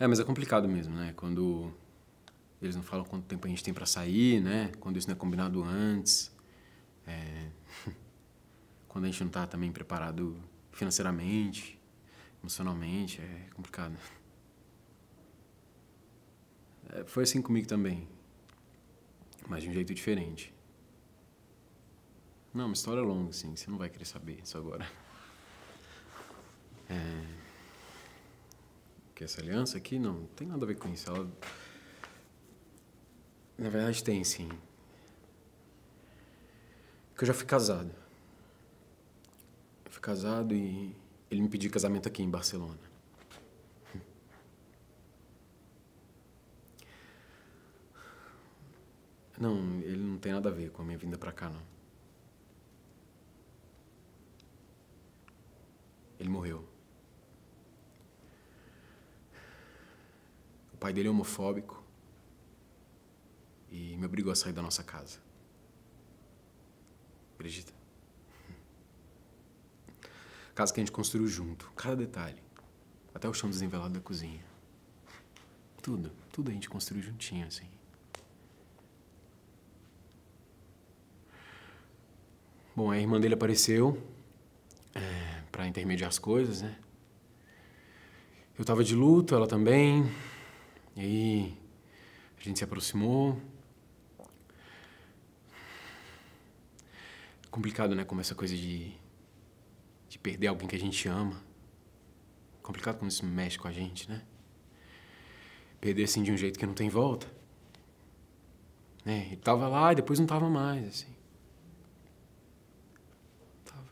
É, mas é complicado mesmo, né? Quando eles não falam quanto tempo a gente tem para sair, né? Quando isso não é combinado antes. É... Quando a gente não tá também preparado financeiramente, emocionalmente, é complicado. É, foi assim comigo também, mas de um jeito diferente. Não, uma história longa, sim. você não vai querer saber isso agora. É que essa aliança aqui não tem nada a ver com isso. Ela... Na verdade, tem sim. Que eu já fui casado. Eu fui casado e ele me pediu casamento aqui em Barcelona. Não, ele não tem nada a ver com a minha vinda pra cá, não. pai dele é homofóbico e me obrigou a sair da nossa casa. Acredita? Casa que a gente construiu junto, cada detalhe, até o chão desenvelado da cozinha. Tudo, tudo a gente construiu juntinho, assim. Bom, a irmã dele apareceu é, para intermediar as coisas, né? Eu tava de luto, ela também. E aí a gente se aproximou. É complicado, né? Como essa coisa de, de perder alguém que a gente ama. É complicado como isso mexe com a gente, né? Perder assim de um jeito que não tem volta. Né? Ele tava lá e depois não tava mais, assim. Tava.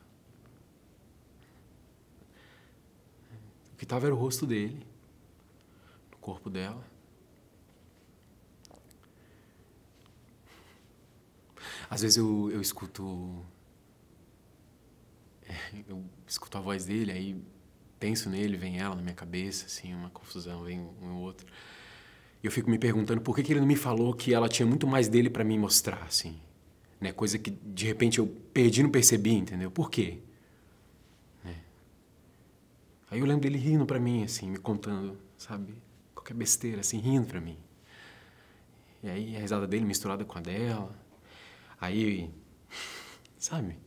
O que tava era o rosto dele corpo dela. Às vezes eu, eu escuto. É, eu escuto a voz dele, aí penso nele, vem ela na minha cabeça, assim, uma confusão, vem um outro. E eu fico me perguntando por que, que ele não me falou que ela tinha muito mais dele para me mostrar, assim. Né? Coisa que de repente eu perdi não percebi, entendeu? Por quê? Né? Aí eu lembro dele rindo para mim, assim, me contando, sabe? qualquer é besteira, assim, rindo pra mim. E aí a risada dele misturada com a dela. Aí, sabe?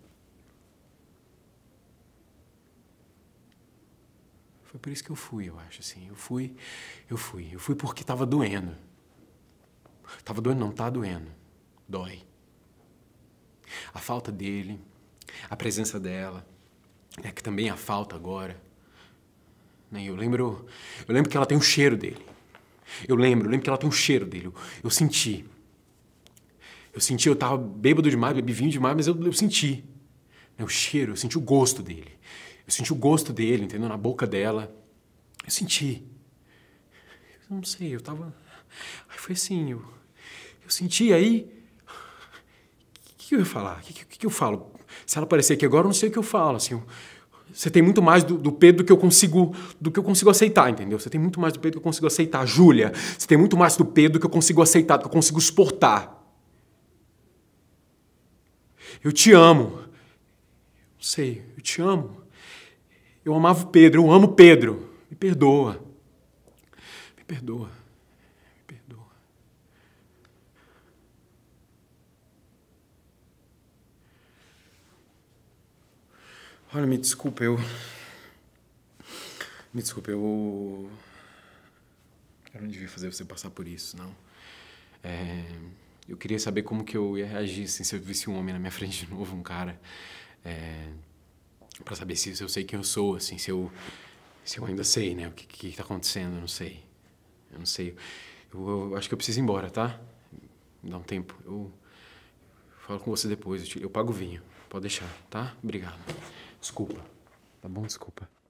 Foi por isso que eu fui, eu acho, assim. Eu fui, eu fui. Eu fui porque tava doendo. Tava doendo, não, tá doendo. Dói. A falta dele, a presença dela, é que também é a falta agora. Né, eu lembro, eu lembro que ela tem o cheiro dele. Eu lembro, eu lembro que ela tem o cheiro dele. Eu, eu senti. Eu senti, eu tava bêbado demais, bebi vinho demais, mas eu, eu senti. Né, o cheiro, eu senti o gosto dele. Eu senti o gosto dele, entendeu? Na boca dela. Eu senti. Eu não sei, eu tava. Aí foi assim, eu, eu senti aí. O que, que, eu ia falar? O que, que, que, eu falo? Se ela aparecer aqui agora, eu não sei o que eu falo. Assim, eu, você tem muito mais do, do, Pedro que eu consigo do que eu consigo aceitar, entendeu? Você tem muito mais do Pedro que eu consigo aceitar. Júlia, você tem muito mais do Pedro que eu consigo aceitar, do que eu consigo suportar. Eu te amo. Não sei, eu te amo. Eu amava o Pedro, eu amo Pedro. Me perdoa. Me perdoa. Olha, me desculpa, eu. Me desculpa, eu. Eu não devia fazer você passar por isso, não. É... Eu queria saber como que eu ia reagir assim, se eu visse um homem na minha frente de novo, um cara. É... Pra saber se, se eu sei quem eu sou, assim, se eu. Se eu ainda sei, né? O que, que tá acontecendo, eu não sei. Eu não sei. Eu, eu, acho que eu preciso ir embora, tá? dá um tempo. Eu, eu falo com você depois, eu, te, eu pago o vinho. Pode deixar, tá? Obrigado. Desculpa. Tá bom? Desculpa.